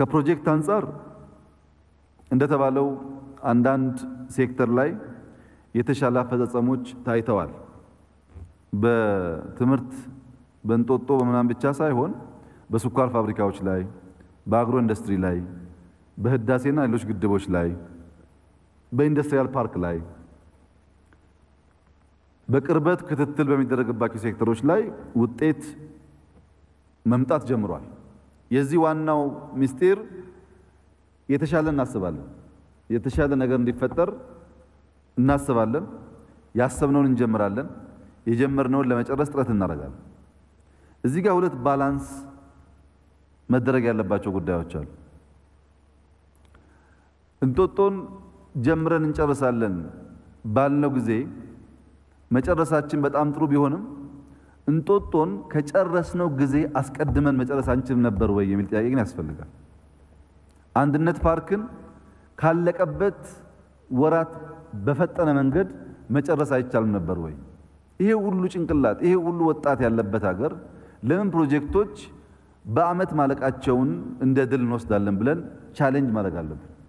ከፕሮጀክት አንጻር እንደተባለው አንዳንድ ሴክተር ላይ የተሻለ አፈጻጸሞች ታይተዋል። በትምህርት በእንጦጦ በምናምን ብቻ ሳይሆን በስኳር ፋብሪካዎች ላይ፣ በአግሮ ኢንዱስትሪ ላይ፣ በህዳሴና ሌሎች ግድቦች ላይ፣ በኢንዱስትሪያል ፓርክ ላይ፣ በቅርበት ክትትል በሚደረግባቸው ሴክተሮች ላይ ውጤት መምጣት ጀምሯል። የዚህ ዋናው ምስጢር የተሻለ እናስባለን፣ የተሻለ ነገር እንዲፈጠር እናስባለን፣ ያሰብነውን እንጀምራለን፣ የጀመርነውን ለመጨረስ ጥረት እናደርጋለን። እዚህ ጋር ሁለት ባላንስ መደረግ ያለባቸው ጉዳዮች አሉ። እንጦጦን ጀምረን እንጨርሳለን ባልነው ጊዜ መጨረሳችን በጣም ጥሩ ቢሆንም እንጦጦን ከጨረስነው ጊዜ አስቀድመን መጨረስ አንችልም ነበር ወይ የሚል ጥያቄ ግን ያስፈልጋል። አንድነት ፓርክን ካለቀበት ወራት በፈጠነ መንገድ መጨረስ አይቻልም ነበር ወይ? ይሄ ሁሉ ጭንቅላት፣ ይሄ ሁሉ ወጣት ያለበት ሀገር ለምን ፕሮጀክቶች በአመት ማለቃቸውን እንደ ድል እንወስዳለን ብለን ቻሌንጅ ማድረግ አለብን።